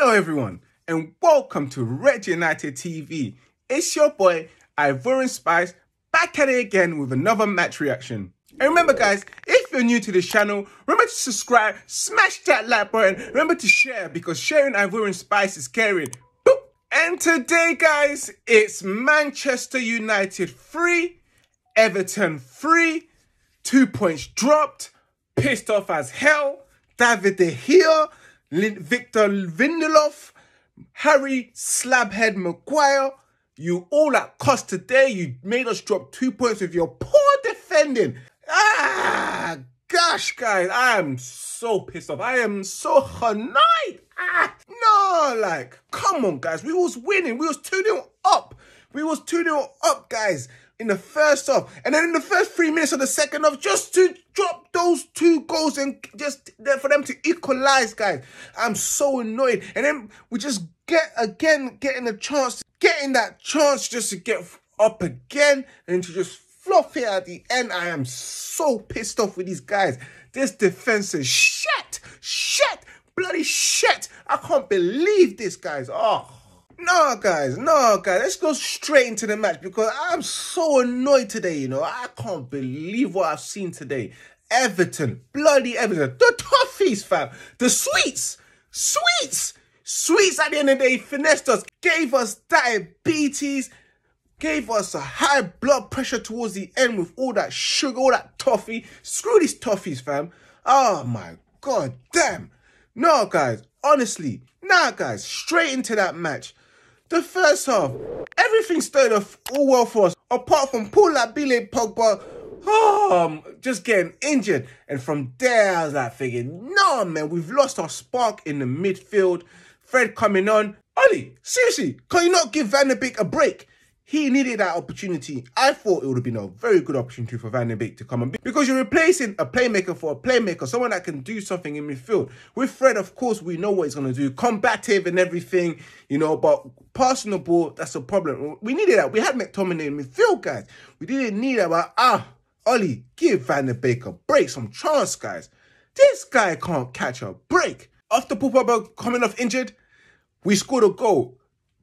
Hello, everyone, and welcome to Red United TV. It's your boy, Ivorian Spice, back at it again with another match reaction. And remember, guys, if you're new to this channel, remember to subscribe, smash that like button, remember to share because sharing Ivorian Spice is caring. Boop. And today, guys, it's Manchester United 3, Everton 3, two points dropped, pissed off as hell, David De Gea Victor Lindelof, Harry Slabhead Maguire. You all at cost today. You made us drop two points with your poor defending. Ah, gosh, guys, I am so pissed off. I am so annoyed. Ah, no, like, come on, guys. We was winning. We was 2-0 up. We was 2-0 up, guys in the first half. And then in the first three minutes of the second half, just to drop those two goals and just for them to equalize, guys. I'm so annoyed. And then we just get, again, getting a chance, getting that chance just to get up again and to just fluff it at the end. I am so pissed off with these guys. This defense is shit, shit, bloody shit. I can't believe this, guys. Oh, no, guys, no, guys. Let's go straight into the match because I'm so annoyed today. You know, I can't believe what I've seen today. Everton, bloody Everton, the toffees, fam, the sweets, sweets, sweets. At the end of the day, finessed us, gave us diabetes, gave us a high blood pressure towards the end with all that sugar, all that toffee. Screw these toffees, fam. Oh my god, damn. No, guys, honestly, nah, guys, straight into that match. The first half, everything started off all well for us, apart from Paul Abile Pogba um, just getting injured. And from there, I was like thinking, no, man, we've lost our spark in the midfield. Fred coming on. Ollie, seriously, can you not give Van der Beek a break? He needed that opportunity. I thought it would have been a very good opportunity for Van de Beek to come and be because you're replacing a playmaker for a playmaker, someone that can do something in midfield. With Fred, of course, we know what he's going to do, combative and everything, you know, but passing the ball, that's a problem. We needed that. We had McTominay in midfield, guys. We didn't need that, but ah, Ollie, give Van de Beek a break, some chance, guys. This guy can't catch a break. After Pogba coming off injured, we scored a goal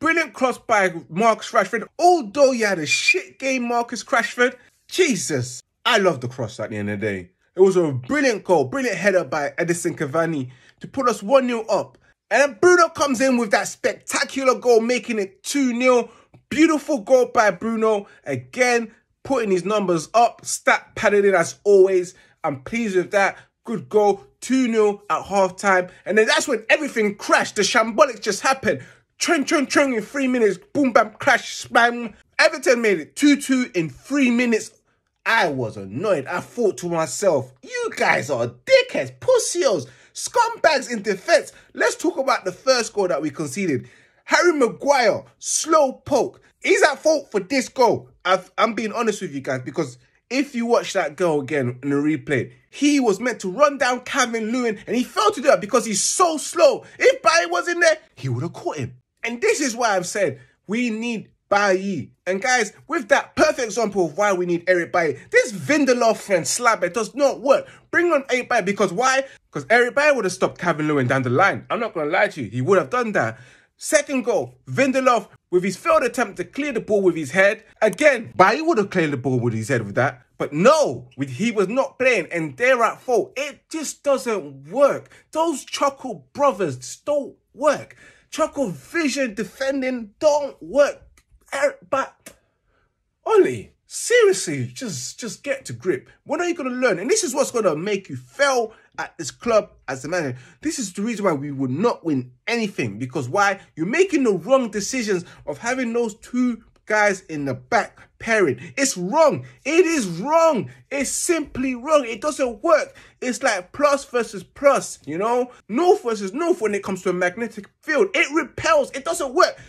brilliant cross by Marcus Rashford. Although you had a shit game, Marcus Rashford, Jesus, I love the cross at the end of the day. It was a brilliant goal, brilliant header by Edison Cavani to put us 1 0 up. And Bruno comes in with that spectacular goal, making it 2 0. Beautiful goal by Bruno. Again, putting his numbers up, stat padded in as always. I'm pleased with that. Good goal, 2 0 at half time. And then that's when everything crashed. The shambolic just happened chung chung chung in three minutes, boom bam crash spam. Everton made it 2-2 in three minutes. I was annoyed. I thought to myself, you guys are dickheads, pussios, scumbags in defence. Let's talk about the first goal that we conceded. Harry Maguire, slow poke. He's at fault for this goal. i am being honest with you guys because if you watch that goal again in the replay, he was meant to run down Kevin Lewin and he failed to do that because he's so slow. If Bayern was in there, he would have caught him. And this is why I've said we need Bailly. And guys, with that perfect example of why we need Eric Bailly, this Vindelof and Slabber does not work. Bring on Eric Bailly because why? Because Eric Bailly would have stopped Kevin Lewin down the line. I'm not going to lie to you. He would have done that. Second goal, Vindelof with his failed attempt to clear the ball with his head. Again, Bailly would have cleared the ball with his head with that. But no, he was not playing and they're at fault. It just doesn't work. Those Chuckle brothers don't work. Choco vision defending don't work. Eh, but Ollie, seriously, just just get to grip. When are you going to learn? And this is what's going to make you fail at this club as a manager. This is the reason why we will not win anything. Because why? You're making the wrong decisions of having those two guys in the back pairing. It's wrong. It is wrong. It's simply wrong. It doesn't work. It's like plus versus plus, you know? North versus north when it comes to a magnetic field. It repels. It doesn't work.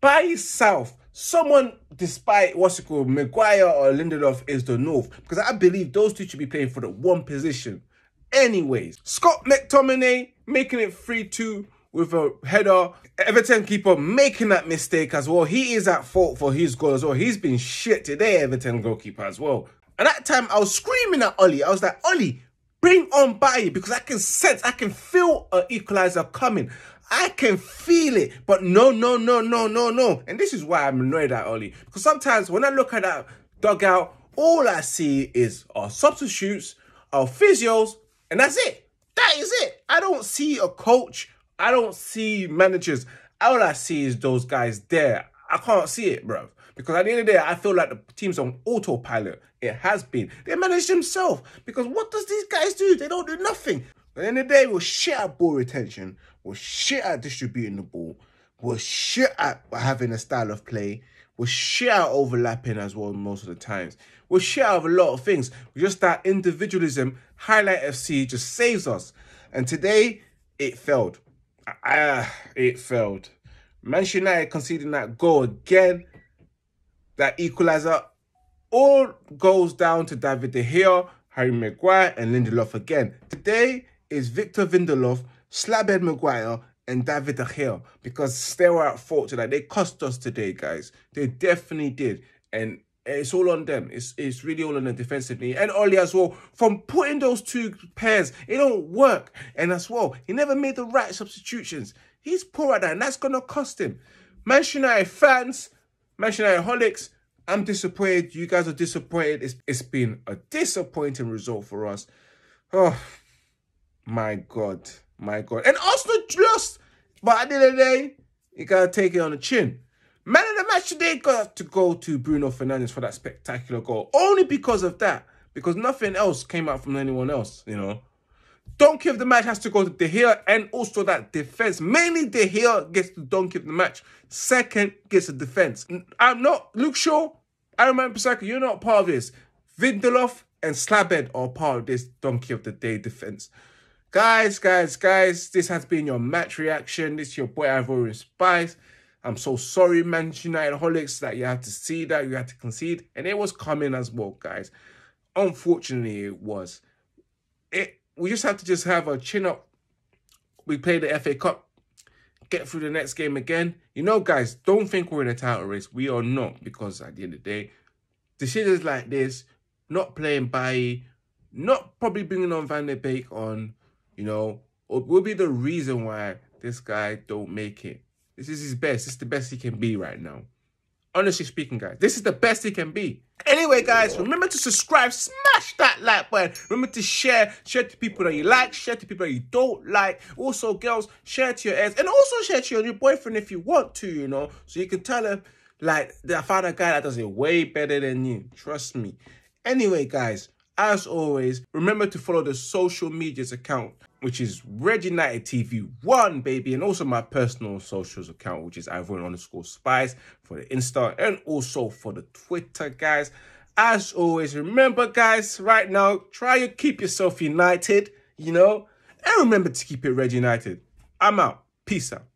By south, someone, despite what's it called, Maguire or Lindelof is the north. Because I believe those two should be playing for the one position. Anyways, Scott McTominay making it 3-2 with a header. Everton keeper making that mistake as well. He is at fault for his goal as well. He's been shit today, Everton goalkeeper as well. At that time I was screaming at Ollie. I was like, Ollie, bring on Baye because I can sense, I can feel an equalizer coming. I can feel it, but no, no, no, no, no, no. And this is why I'm annoyed at Ollie because sometimes when I look at that dugout, all I see is our substitutes, our physios, and that's it. That is it. I don't see a coach I don't see managers. All I see is those guys there. I can't see it, bro. Because at the end of the day, I feel like the team's on autopilot. It has been. They manage themselves. Because what does these guys do? They don't do nothing. At the end of the day, we're shit at ball retention. We're shit at distributing the ball. We're shit at having a style of play. We're shit at overlapping as well most of the times. We're shit out of a lot of things. Just that individualism, highlight FC just saves us. And today, it failed ah, it failed. Manchester United conceding that goal again, that equaliser, all goes down to David De Gea, Harry Maguire, and Lindelof again. Today is Victor Lindelof, Slabed Maguire, and David De Gea because they were at fault today. They cost us today, guys. They definitely did. And it's all on them. It's it's really all on the defensively. And Oli as well, from putting those two pairs, it don't work. And as well, he never made the right substitutions. He's poor at that, and that's going to cost him. Manchester United fans, Manchester United holics, I'm disappointed. You guys are disappointed. It's, it's been a disappointing result for us. Oh, my God. My God. And Arsenal just, but at the end of the day, you got to take it on the chin actually going they got to go to Bruno Fernandes for that spectacular goal. Only because of that. Because nothing else came out from anyone else, you know. Donkey of the match has to go to De Gea and also that defense. Mainly De Gea gets the Donkey of the match. Second gets the defense. I'm not Luke Shaw, remember Saka, you're not part of this. Vindelof and Slabed are part of this donkey of the day defense. Guys, guys, guys, this has been your match reaction. This is your boy Ivory Spice. I'm so sorry, Manchester United holics, that you had to see that, you had to concede. And it was coming as well, guys. Unfortunately, it was. It we just have to just have a chin up. We play the FA Cup, get through the next game again. You know, guys, don't think we're in a title race. We are not, because at the end of the day, decisions like this, not playing by, not probably bringing on Van der Beek on, you know, will be the reason why this guy don't make it. This is his best. This is the best he can be right now. Honestly speaking, guys, this is the best he can be. Anyway, guys, remember to subscribe, smash that like button. Remember to share, share to people that you like, share to people that you don't like. Also, girls, share to your ex and also share to your new boyfriend if you want to, you know, so you can tell him, like, I found a guy that does it way better than you. Trust me. Anyway, guys, as always, remember to follow the social media's account which is Red United TV One, baby, and also my personal socials account, which is Ivorian underscore spies for the Insta and also for the Twitter, guys. As always, remember, guys, right now, try to keep yourself united, you know, and remember to keep it Red United. I'm out. Peace out.